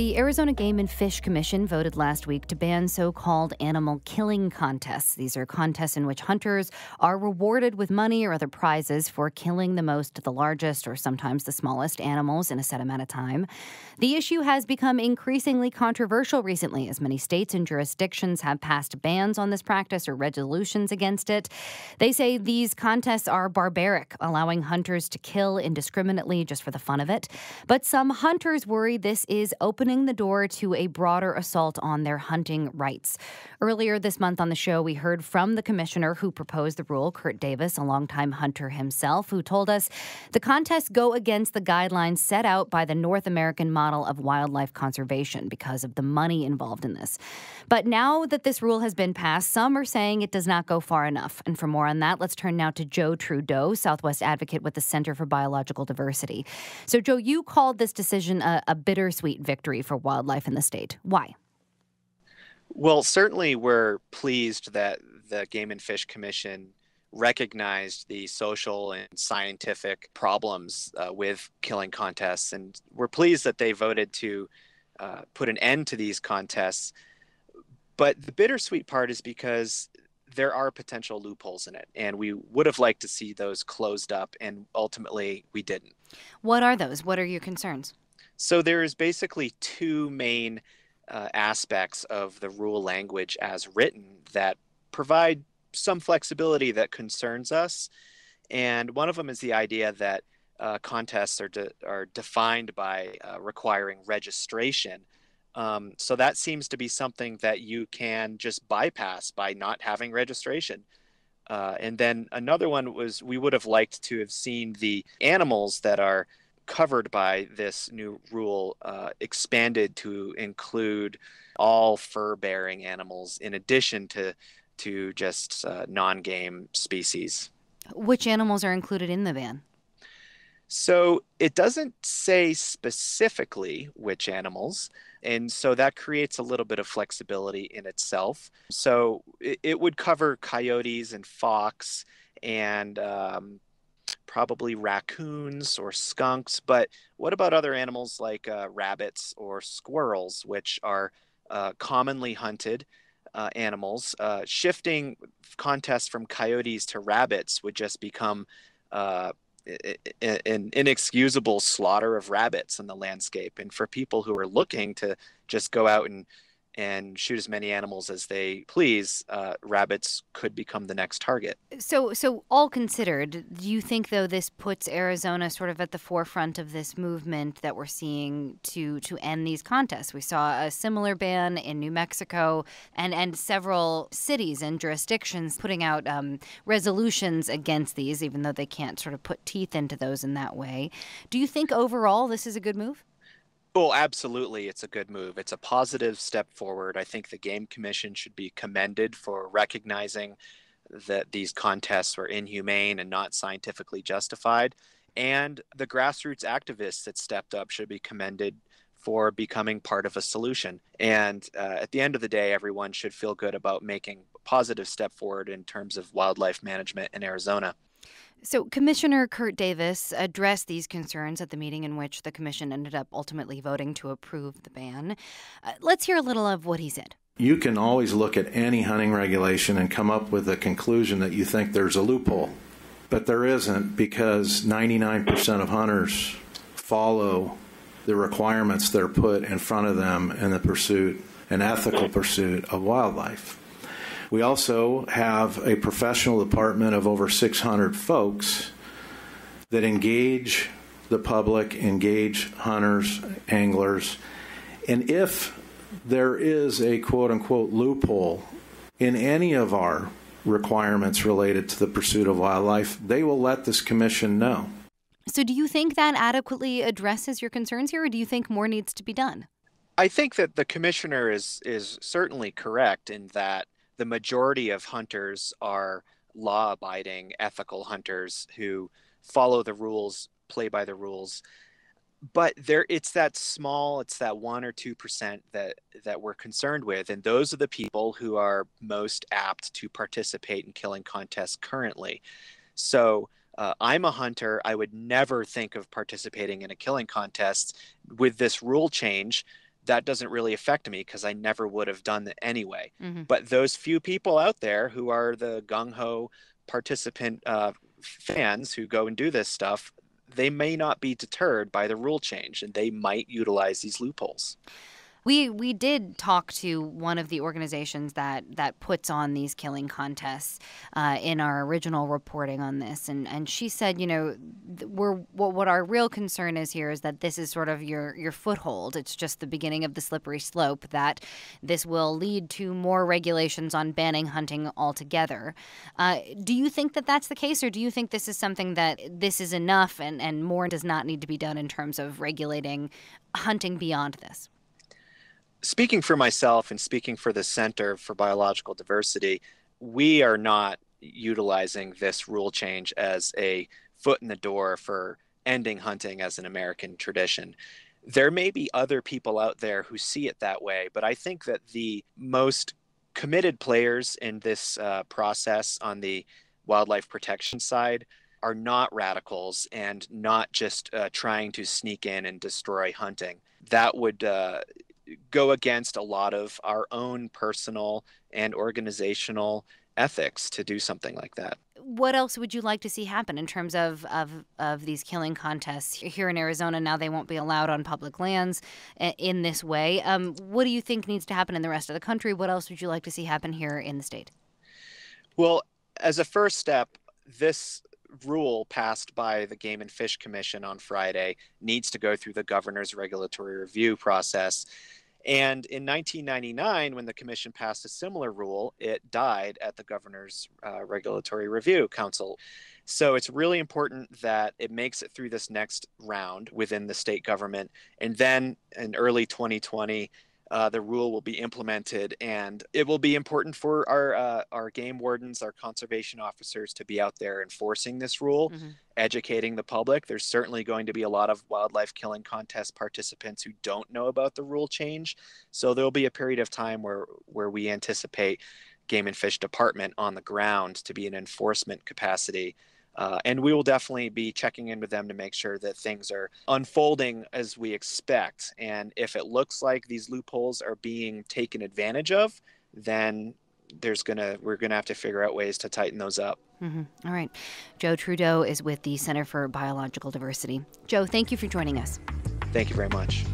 The Arizona Game and Fish Commission voted last week to ban so called animal killing contests. These are contests in which hunters are rewarded with money or other prizes for killing the most, the largest, or sometimes the smallest animals in a set amount of time. The issue has become increasingly controversial recently, as many states and jurisdictions have passed bans on this practice or resolutions against it. They say these contests are barbaric, allowing hunters to kill indiscriminately just for the fun of it. But some hunters worry this is open opening the door to a broader assault on their hunting rights. Earlier this month on the show, we heard from the commissioner who proposed the rule, Kurt Davis, a longtime hunter himself, who told us the contests go against the guidelines set out by the North American model of wildlife conservation because of the money involved in this. But now that this rule has been passed, some are saying it does not go far enough. And for more on that, let's turn now to Joe Trudeau, Southwest advocate with the Center for Biological Diversity. So, Joe, you called this decision a, a bittersweet victory for wildlife in the state. Why? Well, certainly we're pleased that the Game and Fish Commission recognized the social and scientific problems uh, with killing contests. And we're pleased that they voted to uh, put an end to these contests. But the bittersweet part is because there are potential loopholes in it, and we would have liked to see those closed up, and ultimately we didn't. What are those? What are your concerns? So there is basically two main uh, aspects of the rule language as written that provide some flexibility that concerns us. And one of them is the idea that uh, contests are, de- are defined by uh, requiring registration. Um, so that seems to be something that you can just bypass by not having registration. Uh, and then another one was we would have liked to have seen the animals that are covered by this new rule uh, expanded to include all fur bearing animals in addition to to just uh, non game species. Which animals are included in the ban? So it doesn't say specifically which animals. And so that creates a little bit of flexibility in itself. So it, it would cover coyotes and fox and um, probably raccoons or skunks. But what about other animals like uh, rabbits or squirrels, which are uh, commonly hunted uh, animals? Uh, shifting contests from coyotes to rabbits would just become uh, an inexcusable slaughter of rabbits in the landscape. And for people who are looking to just go out and and shoot as many animals as they please, uh, rabbits could become the next target. So, so all considered, do you think though this puts Arizona sort of at the forefront of this movement that we're seeing to to end these contests? We saw a similar ban in New Mexico, and and several cities and jurisdictions putting out um, resolutions against these, even though they can't sort of put teeth into those in that way. Do you think overall this is a good move? Well, oh, absolutely. It's a good move. It's a positive step forward. I think the Game Commission should be commended for recognizing that these contests were inhumane and not scientifically justified. And the grassroots activists that stepped up should be commended for becoming part of a solution. And uh, at the end of the day, everyone should feel good about making a positive step forward in terms of wildlife management in Arizona. So, Commissioner Kurt Davis addressed these concerns at the meeting in which the commission ended up ultimately voting to approve the ban. Uh, let's hear a little of what he said. You can always look at any hunting regulation and come up with a conclusion that you think there's a loophole, but there isn't because 99% of hunters follow the requirements that are put in front of them in the pursuit, an ethical pursuit of wildlife. We also have a professional department of over 600 folks that engage the public, engage hunters, anglers, and if there is a quote unquote loophole in any of our requirements related to the pursuit of wildlife, they will let this commission know. So, do you think that adequately addresses your concerns here, or do you think more needs to be done? I think that the commissioner is is certainly correct in that the majority of hunters are law abiding, ethical hunters who follow the rules, play by the rules. But there it's that small, it's that one or two percent that that we're concerned with. And those are the people who are most apt to participate in killing contests currently. So uh, I'm a hunter. I would never think of participating in a killing contest. With this rule change, that doesn't really affect me because I never would have done it anyway. Mm-hmm. But those few people out there who are the gung ho participant uh, fans who go and do this stuff, they may not be deterred by the rule change and they might utilize these loopholes. We we did talk to one of the organizations that that puts on these killing contests uh, in our original reporting on this, and and she said, you know, we're what what our real concern is here is that this is sort of your your foothold. It's just the beginning of the slippery slope that this will lead to more regulations on banning hunting altogether. Uh, do you think that that's the case, or do you think this is something that this is enough and and more does not need to be done in terms of regulating hunting beyond this? speaking for myself and speaking for the Center for Biological Diversity, we are not utilizing this rule change as a foot in the door for ending hunting as an American tradition. There may be other people out there who see it that way, but I think that the most committed players in this uh, process on the wildlife protection side are not radicals and not just uh, trying to sneak in and destroy hunting. That would uh, go against a lot of our own personal and organizational ethics to do something like that. What else would you like to see happen in terms of, of, of these killing contests here in Arizona? Now they won't be allowed on public lands uh, in this way. Um, what do you think needs to happen in the rest of the country? What else would you like to see happen here in the state? Well, as a first step, this rule passed by the Game and Fish Commission on Friday needs to go through the governor's regulatory review process. And in 1999, when the commission passed a similar rule, it died at the governor's uh, regulatory review council. So it's really important that it makes it through this next round within the state government. And then in early 2020, uh, the rule will be implemented, and it will be important for our uh, our game wardens, our conservation officers, to be out there enforcing this rule, mm-hmm. educating the public. There's certainly going to be a lot of wildlife killing contest participants who don't know about the rule change, so there will be a period of time where where we anticipate game and fish department on the ground to be an enforcement capacity uh, and we will definitely be checking in with them to make sure that things are unfolding as we expect. And if it looks like these loopholes are being taken advantage of, then there's gonna we're gonna have to figure out ways to tighten those up. Mm-hmm. All right, Joe Trudeau is with the Center for Biological Diversity. Joe, thank you for joining us. Thank you very much.